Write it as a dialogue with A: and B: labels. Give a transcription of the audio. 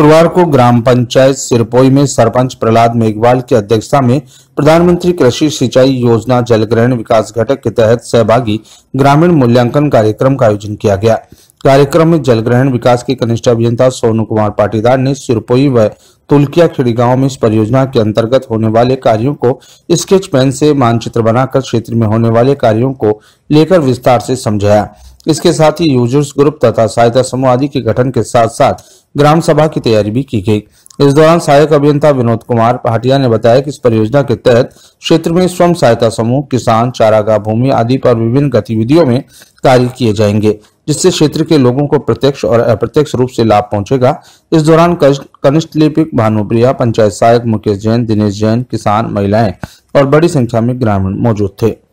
A: शुक्रवार को ग्राम पंचायत सिरपोई में सरपंच प्रहलाद मेघवाल की अध्यक्षता में प्रधानमंत्री कृषि सिंचाई योजना जलग्रहण विकास घटक के तहत सहभागी ग्रामीण मूल्यांकन कार्यक्रम का आयोजन किया गया कार्यक्रम में जलग्रहण विकास के कनिष्ठ अभियंता सोनू कुमार पाटीदार ने सिरपोई व तुलकिया खेड़ी गांव में इस परियोजना के अंतर्गत होने वाले कार्यों को स्केच पेन से मानचित्र बनाकर क्षेत्र में होने वाले कार्यों को लेकर विस्तार से समझाया इसके साथ ही यूजर्स ग्रुप तथा सहायता समूह आदि के गठन के साथ साथ ग्राम सभा की तैयारी भी की गई इस दौरान सहायक अभियंता विनोद कुमार पहाटिया ने बताया कि इस परियोजना के तहत क्षेत्र में स्वयं सहायता समूह किसान चारागाह भूमि आदि पर विभिन्न गतिविधियों में कार्य किए जाएंगे जिससे क्षेत्र के लोगों को प्रत्यक्ष और अप्रत्यक्ष रूप से लाभ पहुंचेगा इस दौरान कनिष्ठ लिपिक भानुप्रिया पंचायत सहायक मुकेश जैन दिनेश जैन किसान महिलाएं और बड़ी संख्या में ग्रामीण मौजूद थे